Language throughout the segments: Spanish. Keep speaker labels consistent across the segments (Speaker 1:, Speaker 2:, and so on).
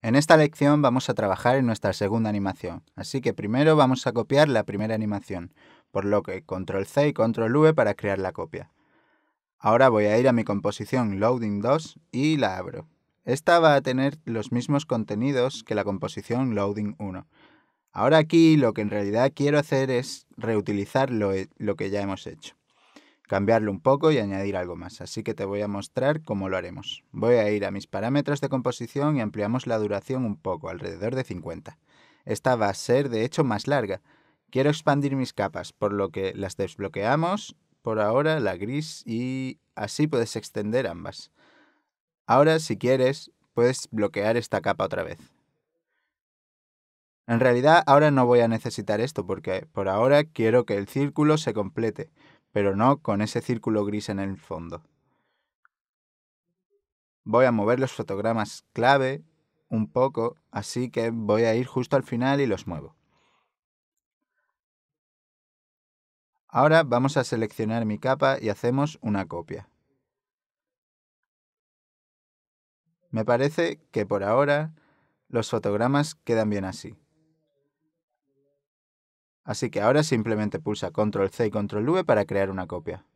Speaker 1: En esta lección vamos a trabajar en nuestra segunda animación, así que primero vamos a copiar la primera animación, por lo que control C y control V para crear la copia. Ahora voy a ir a mi composición Loading 2 y la abro. Esta va a tener los mismos contenidos que la composición Loading 1. Ahora aquí lo que en realidad quiero hacer es reutilizar lo, lo que ya hemos hecho cambiarlo un poco y añadir algo más, así que te voy a mostrar cómo lo haremos. Voy a ir a mis parámetros de composición y ampliamos la duración un poco, alrededor de 50. Esta va a ser de hecho más larga. Quiero expandir mis capas, por lo que las desbloqueamos, por ahora la gris y así puedes extender ambas. Ahora si quieres puedes bloquear esta capa otra vez. En realidad ahora no voy a necesitar esto porque por ahora quiero que el círculo se complete, pero no con ese círculo gris en el fondo. Voy a mover los fotogramas clave un poco, así que voy a ir justo al final y los muevo. Ahora vamos a seleccionar mi capa y hacemos una copia. Me parece que por ahora los fotogramas quedan bien así. Así que ahora simplemente pulsa Control C y Control V para crear una copia.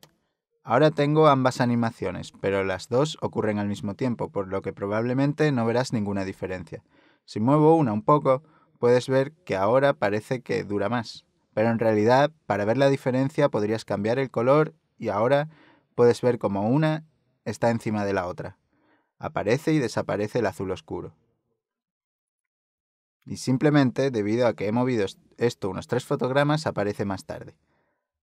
Speaker 1: Ahora tengo ambas animaciones, pero las dos ocurren al mismo tiempo, por lo que probablemente no verás ninguna diferencia. Si muevo una un poco, puedes ver que ahora parece que dura más. Pero en realidad, para ver la diferencia podrías cambiar el color y ahora puedes ver como una está encima de la otra. Aparece y desaparece el azul oscuro y simplemente, debido a que he movido esto unos tres fotogramas, aparece más tarde.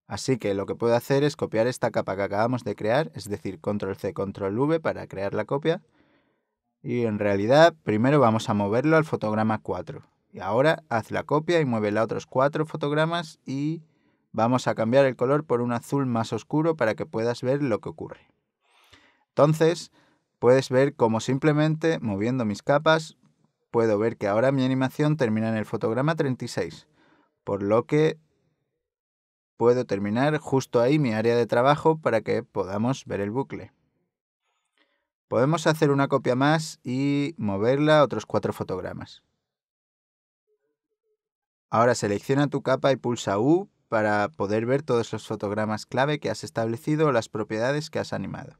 Speaker 1: Así que lo que puedo hacer es copiar esta capa que acabamos de crear, es decir, control-C, control-V para crear la copia. Y en realidad, primero vamos a moverlo al fotograma 4. Y ahora haz la copia y mueve a otros cuatro fotogramas y vamos a cambiar el color por un azul más oscuro para que puedas ver lo que ocurre. Entonces, puedes ver cómo simplemente moviendo mis capas puedo ver que ahora mi animación termina en el fotograma 36, por lo que puedo terminar justo ahí mi área de trabajo para que podamos ver el bucle. Podemos hacer una copia más y moverla a otros cuatro fotogramas. Ahora selecciona tu capa y pulsa U para poder ver todos los fotogramas clave que has establecido o las propiedades que has animado.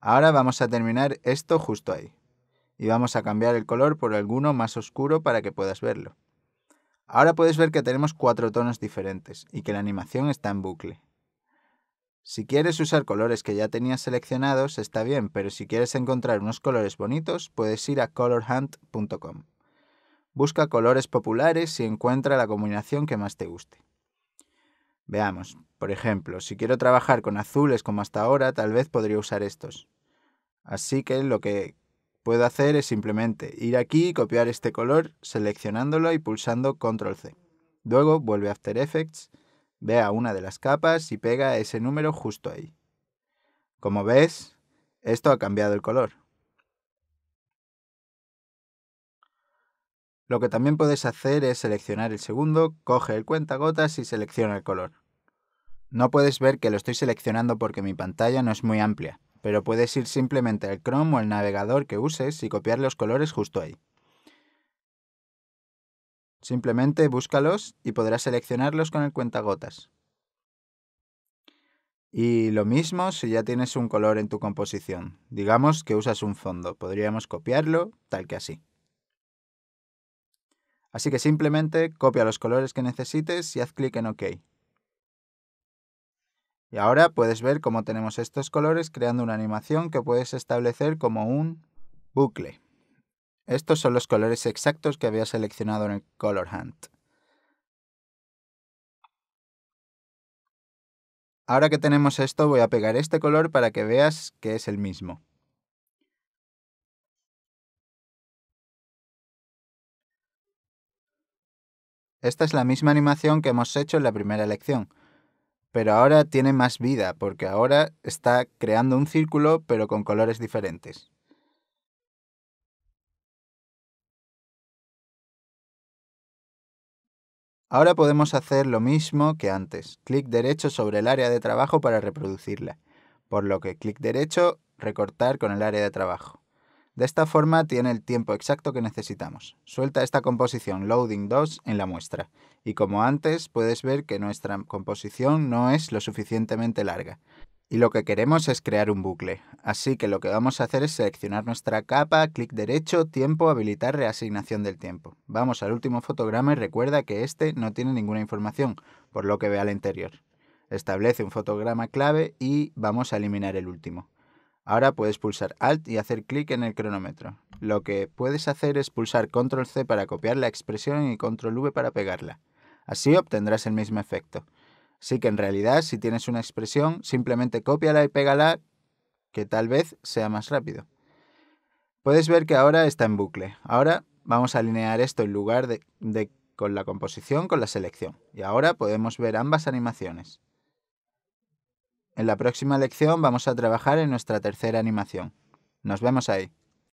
Speaker 1: Ahora vamos a terminar esto justo ahí y vamos a cambiar el color por alguno más oscuro para que puedas verlo. Ahora puedes ver que tenemos cuatro tonos diferentes y que la animación está en bucle. Si quieres usar colores que ya tenías seleccionados está bien, pero si quieres encontrar unos colores bonitos puedes ir a colorhunt.com. Busca colores populares y encuentra la combinación que más te guste. Veamos, por ejemplo, si quiero trabajar con azules como hasta ahora, tal vez podría usar estos. Así que lo que puedo hacer es simplemente ir aquí y copiar este color seleccionándolo y pulsando Control C. Luego vuelve a After Effects, ve a una de las capas y pega ese número justo ahí. Como ves, esto ha cambiado el color. Lo que también puedes hacer es seleccionar el segundo, coge el cuentagotas y selecciona el color. No puedes ver que lo estoy seleccionando porque mi pantalla no es muy amplia, pero puedes ir simplemente al Chrome o al navegador que uses y copiar los colores justo ahí. Simplemente búscalos y podrás seleccionarlos con el cuentagotas. Y lo mismo si ya tienes un color en tu composición. Digamos que usas un fondo, podríamos copiarlo tal que así. Así que simplemente copia los colores que necesites y haz clic en OK. Y ahora puedes ver cómo tenemos estos colores creando una animación que puedes establecer como un bucle. Estos son los colores exactos que había seleccionado en el Color Hunt. Ahora que tenemos esto voy a pegar este color para que veas que es el mismo. Esta es la misma animación que hemos hecho en la primera lección, pero ahora tiene más vida, porque ahora está creando un círculo, pero con colores diferentes. Ahora podemos hacer lo mismo que antes, clic derecho sobre el área de trabajo para reproducirla, por lo que clic derecho, recortar con el área de trabajo. De esta forma tiene el tiempo exacto que necesitamos. Suelta esta composición Loading 2 en la muestra. Y como antes, puedes ver que nuestra composición no es lo suficientemente larga. Y lo que queremos es crear un bucle. Así que lo que vamos a hacer es seleccionar nuestra capa, clic derecho, tiempo, habilitar reasignación del tiempo. Vamos al último fotograma y recuerda que este no tiene ninguna información, por lo que ve al interior. Establece un fotograma clave y vamos a eliminar el último. Ahora puedes pulsar Alt y hacer clic en el cronómetro. Lo que puedes hacer es pulsar Control C para copiar la expresión y Control V para pegarla. Así obtendrás el mismo efecto. Así que en realidad, si tienes una expresión, simplemente cópiala y pégala, que tal vez sea más rápido. Puedes ver que ahora está en bucle. Ahora vamos a alinear esto en lugar de con la composición con la selección. Y ahora podemos ver ambas animaciones. En la próxima lección vamos a trabajar en nuestra tercera animación. Nos vemos ahí.